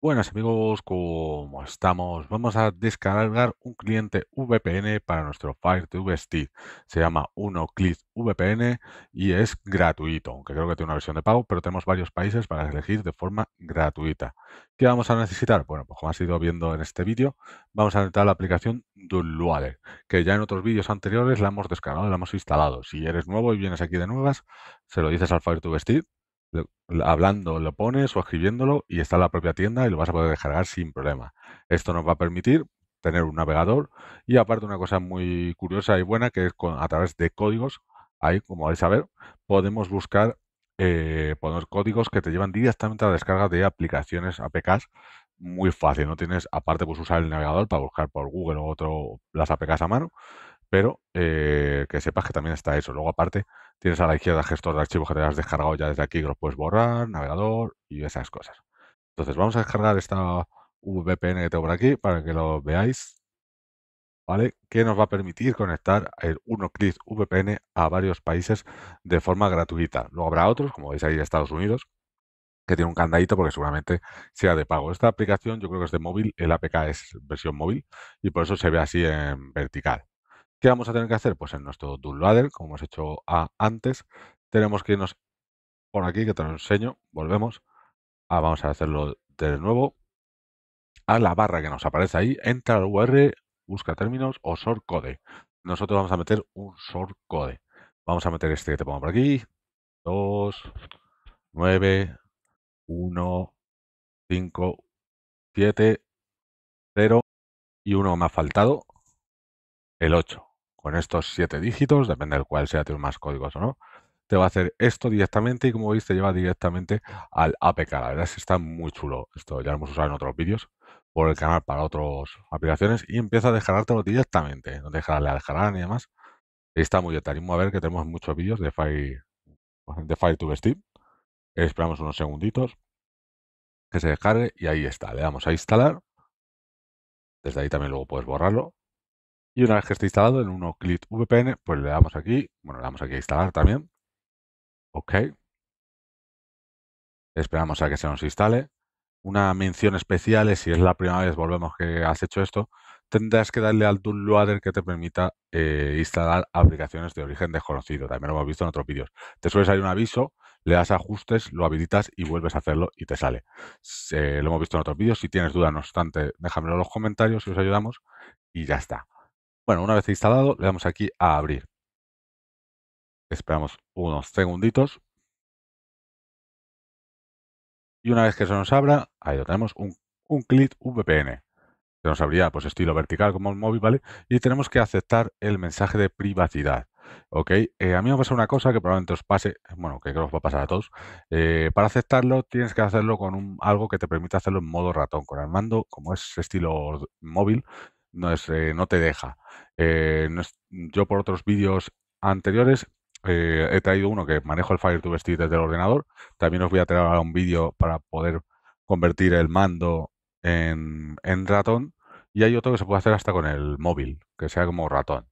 Buenas amigos, ¿cómo estamos? Vamos a descargar un cliente VPN para nuestro Fire TV Stick. Se llama UnoClick VPN y es gratuito, aunque creo que tiene una versión de pago, pero tenemos varios países para elegir de forma gratuita. ¿Qué vamos a necesitar? Bueno, pues como has ido viendo en este vídeo, vamos a necesitar la aplicación Downloader, que ya en otros vídeos anteriores la hemos descargado, la hemos instalado. Si eres nuevo y vienes aquí de nuevas, se lo dices al Fire TV Stick hablando, lo pones o escribiéndolo y está en la propia tienda y lo vas a poder descargar sin problema. Esto nos va a permitir tener un navegador y aparte una cosa muy curiosa y buena que es con, a través de códigos, ahí como vais a ver, podemos buscar eh, poner códigos que te llevan directamente a la descarga de aplicaciones APKs muy fácil, no tienes aparte pues usar el navegador para buscar por Google o otro las APKs a mano pero eh, que sepas que también está eso. Luego, aparte, tienes a la izquierda gestor de archivos que te has descargado ya desde aquí, que los puedes borrar, navegador y esas cosas. Entonces, vamos a descargar esta VPN que tengo por aquí para que lo veáis. ¿Vale? Que nos va a permitir conectar el 1 VPN a varios países de forma gratuita. Luego habrá otros, como veis ahí, de Estados Unidos, que tiene un candadito porque seguramente sea de pago. Esta aplicación yo creo que es de móvil, el APK es versión móvil y por eso se ve así en vertical. ¿Qué vamos a tener que hacer? Pues en nuestro Downloader, como hemos hecho antes, tenemos que irnos por aquí, que te lo enseño, volvemos. Ah, vamos a hacerlo de nuevo. A la barra que nos aparece ahí, entra al UR, busca términos o short code. Nosotros vamos a meter un short code. Vamos a meter este que te pongo por aquí. 2, 9, 1, 5, 7, 0 y uno me ha faltado, el 8 con estos siete dígitos, depende del cual sea, tiene más códigos o no, te va a hacer esto directamente y como veis te lleva directamente al APK. La verdad es que está muy chulo. Esto ya lo hemos usado en otros vídeos por el canal para otras aplicaciones y empieza a descargártelo directamente. No dejarle dejará, ni y demás. Está muy bien. a ver que tenemos muchos vídeos de Fire, de Fire to Steam. Esperamos unos segunditos que se descargue y ahí está. Le damos a instalar. Desde ahí también luego puedes borrarlo. Y una vez que esté instalado en uno clic VPN, pues le damos aquí, bueno, le damos aquí a instalar también. OK. Esperamos a que se nos instale. Una mención especial es si es la primera vez, volvemos que has hecho esto, tendrás que darle al downloader que te permita eh, instalar aplicaciones de origen desconocido. También lo hemos visto en otros vídeos. Te suele salir un aviso, le das ajustes, lo habilitas y vuelves a hacerlo y te sale. lo hemos visto en otros vídeos. Si tienes dudas, no obstante, déjamelo en los comentarios y os ayudamos y ya está. Bueno, una vez instalado, le damos aquí a abrir. Esperamos unos segunditos. Y una vez que se nos abra, ahí lo tenemos, un, un clic VPN. Se nos abriría, pues estilo vertical como el móvil, ¿vale? Y tenemos que aceptar el mensaje de privacidad. ¿ok? Eh, a mí me pasa una cosa que probablemente os pase, bueno, que creo que os va a pasar a todos. Eh, para aceptarlo tienes que hacerlo con un, algo que te permita hacerlo en modo ratón, con el mando, como es estilo móvil, eh, no, te deja. Eh, yo por otros vídeos anteriores eh, he traído uno que manejo el FireTube Stick desde el ordenador. También os voy a traer un vídeo para poder convertir el mando en, ratón. Y hay otro que se puede hacer hasta con el móvil, que sea como ratón.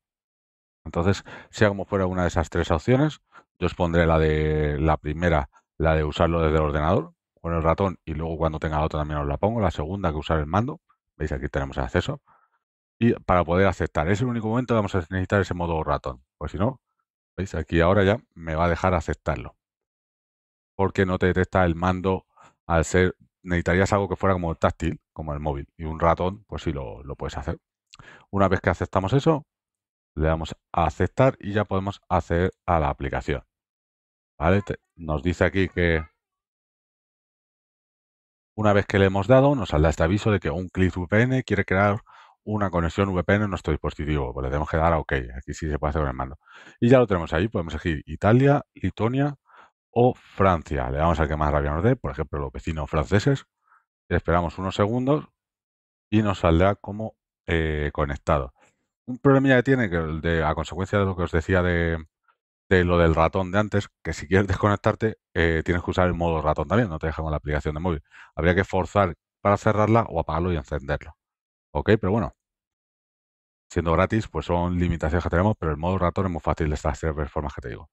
Entonces, sea como fuera una de esas tres opciones, yo os pondré la de la primera, la de usarlo desde el ordenador con el ratón y luego cuando tenga la otra también os la pongo. La segunda que usar el mando. Veis aquí tenemos acceso y para poder aceptar. Es el único momento vamos a necesitar ese modo ratón. Pues si no, veis, aquí ahora ya me va a dejar aceptarlo. Porque no te detecta el mando al ser, necesitarías algo que fuera como táctil, como el móvil. Y un ratón, pues si lo, puedes hacer. Una vez que aceptamos eso, le damos a aceptar y ya podemos acceder a la aplicación. ¿Vale? nos dice aquí que una vez que le hemos dado, nos saldrá este aviso de que un clic VPN quiere crear una conexión VPN en nuestro dispositivo. Pues le tenemos que dar a OK. Aquí sí se puede hacer con el mando. Y ya lo tenemos ahí. Podemos elegir Italia, Lituania o Francia. Le damos al que más rabia nos dé, por ejemplo, los vecinos franceses. Esperamos unos segundos y nos saldrá como eh, conectado. Un problema que tiene, que a consecuencia de lo que os decía de, lo del ratón de antes, que si quieres desconectarte, eh, tienes que usar el modo ratón también, no te dejamos la aplicación de móvil. Habría que forzar para cerrarla o apagarlo y encenderlo. ¿Ok? Pero bueno, siendo gratis, pues son limitaciones que tenemos, pero el modo ratón es muy fácil de estas de forma que te digo.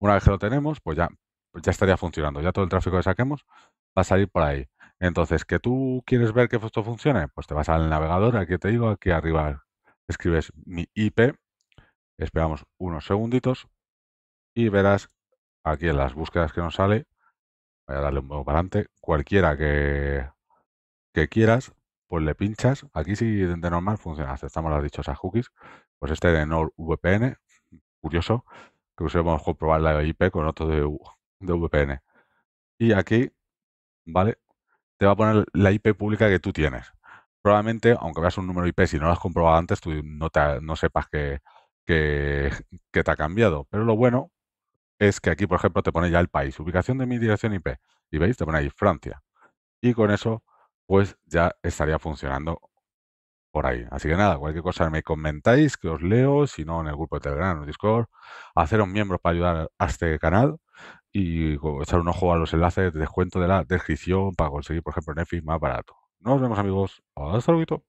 Una vez que lo tenemos, pues ya, pues ya estaría funcionando. Ya todo el tráfico que saquemos va a salir por ahí. Entonces, que tú quieres ver que esto funcione, pues te vas al navegador, aquí te digo, aquí arriba escribes mi IP, esperamos unos segunditos y verás aquí en las búsquedas que nos sale, voy a darle un nuevo para adelante, cualquiera que, que quieras, pues le pinchas, aquí sí de normal funciona, estamos las dichosas cookies, pues este de NordVPN, curioso, que usemos comprobar la IP con otro de, VPN. Y aquí, ¿vale? Te va a poner la IP pública que tú tienes. Probablemente, aunque veas un número IP, si no lo has comprobado antes, tú no, no sepas que, que, que te ha cambiado. Pero lo bueno es que aquí, por ejemplo, te pone ya el país, ubicación de mi dirección IP. Y veis, te pone ahí Francia. Y con eso pues ya estaría funcionando por ahí. Así que nada, cualquier cosa me comentáis, que os leo, si no en el grupo de Telegram en Discord, haceros miembro para ayudar a este canal y echar un ojo a los enlaces de descuento de la descripción para conseguir, por ejemplo, Netflix más barato. Nos vemos amigos, hasta luego.